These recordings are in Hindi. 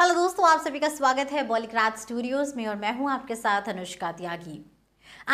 हेलो दोस्तों आप सभी का स्वागत है बॉलीक्रात स्टूडियोज में और मैं हूं आपके साथ अनुष्का त्यागी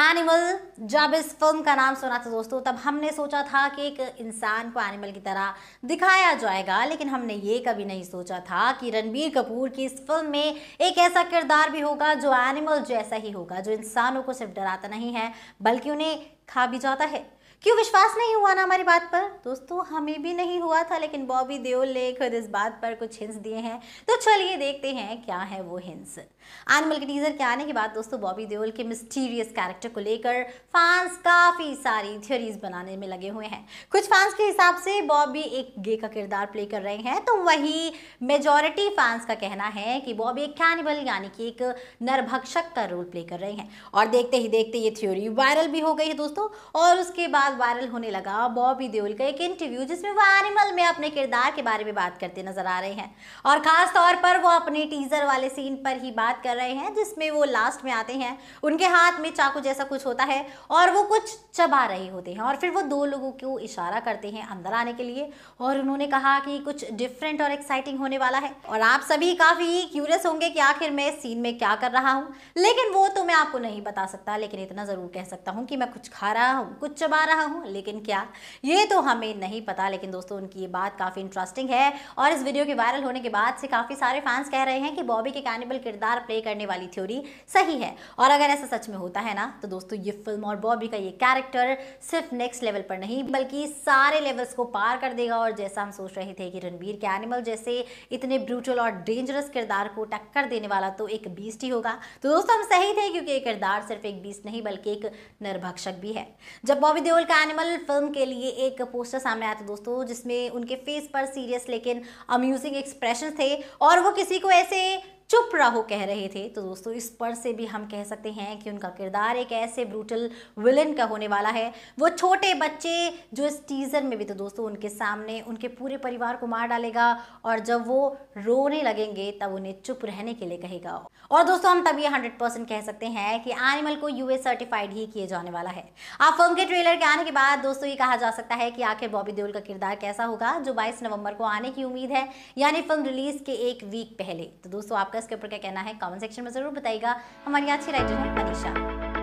एनिमल जब इस फिल्म का नाम सुना था दोस्तों तब हमने सोचा था कि एक इंसान को एनिमल की तरह दिखाया जाएगा लेकिन हमने ये कभी नहीं सोचा था कि रणबीर कपूर की इस फिल्म में एक ऐसा किरदार भी होगा जो एनिमल जैसा ही होगा जो इंसानों को सिर्फ डराता नहीं है बल्कि उन्हें खा भी जाता है क्यों विश्वास नहीं हुआ ना हमारी बात पर दोस्तों हमें भी नहीं हुआ था लेकिन बॉबी देओल ने खुद इस बात पर कुछ हिंस दिए हैं तो चलिए देखते हैं क्या है वो हिंस एनिमल के टीजर के आने के बाद दोस्तों बॉबी देओल के मिस्टीरियस कैरेक्टर को लेकर फैंस काफ़ी सारी थ्योरीज बनाने में लगे हुए हैं कुछ फैंस के हिसाब से बॉबी एक गे का किरदार प्ले कर रहे हैं तो वही मेजोरिटी फैंस का कहना है कि बॉबी एक कैनिबल यानी कि एक नरभक्षक का रोल प्ले कर रहे हैं और देखते ही देखते ये थ्योरी वायरल भी हो गई है दोस्तों और उसके बाद बाद वायरल होने लगा बॉबी देओल का एक इंटरव्यू जिसमें वो एनिमल में अपने किरदार के बारे में बात करते नजर आ रहे हैं और खास तौर पर वो अपने टीजर वाले सीन पर ही बात कर रहे हैं जिसमें वो लास्ट में आते हैं उनके हाथ में चाकू जैसा कुछ होता है और वो कुछ चबा रहे होते हैं और फिर वो दो लोगों को इशारा करते हैं अंदर आने के लिए और उन्होंने कहा कि कुछ डिफरेंट और एक्साइटिंग होने वाला है और आप सभी काफ़ी क्यूरियस होंगे कि आखिर मैं सीन में क्या कर रहा हूँ लेकिन वो तो मैं आपको नहीं बता सकता लेकिन इतना ज़रूर कह सकता हूँ कि मैं कुछ खा रहा हूँ कुछ चबा रहा रहा हूँ लेकिन क्या ये तो हमें नहीं पता लेकिन दोस्तों उनकी ये बात काफ़ी इंटरेस्टिंग है और इस वीडियो के वायरल होने के बाद से काफ़ी सारे फैंस कह रहे हैं कि बॉबी के कैनिबल किरदार प्ले करने वाली थ्योरी सही है और अगर ऐसा सच में होता है ना तो दोस्तों ये फिल्म और बॉबी का ये कैरेक्टर सिर्फ नेक्स्ट लेवल पर नहीं बल्कि सारे लेवल्स को पार कर देगा और जैसा हम सोच रहे थे कि रणबीर के एनिमल जैसे इतने ब्रूटल और डेंजरस किरदार को टक्कर देने वाला तो एक बीस्ट ही होगा तो दोस्तों हम सही थे क्योंकि ये किरदार सिर्फ एक बीस्ट नहीं बल्कि एक नरभक्षक भी है जब बॉबी देओल एक एनिमल फिल्म के लिए एक पोस्टर सामने आया था दोस्तों जिसमें उनके फेस पर सीरियस लेकिन अम्यूजिंग एक्सप्रेशन थे और वो किसी को ऐसे चुप रहो कह रहे थे तो दोस्तों इस पर से भी हम कह सकते हैं कि उनका किरदार एक ऐसे ब्रूटल विलन का होने वाला है वो छोटे बच्चे जो इस टीज़र में भी तो दोस्तों उनके सामने उनके पूरे परिवार को मार डालेगा और जब वो रोने लगेंगे तब उन्हें चुप रहने के लिए कहेगा और दोस्तों हम तब ये हंड्रेड परसेंट कह सकते हैं कि एनिमल को यूएस सर्टिफाइड ही किए जाने वाला है आप फिल्म के ट्रेलर के आने के बाद दोस्तों ये कहा जा सकता है कि आखिर बॉबी देओल का किरदार कैसा होगा जो बाईस नवंबर को आने की उम्मीद है यानी फिल्म रिलीज के एक वीक पहले तो दोस्तों आपका इसके ऊपर क्या कहना है कमेंट सेक्शन में ज़रूर बताइएगा हमारी अच्छी राइटर है मनीषा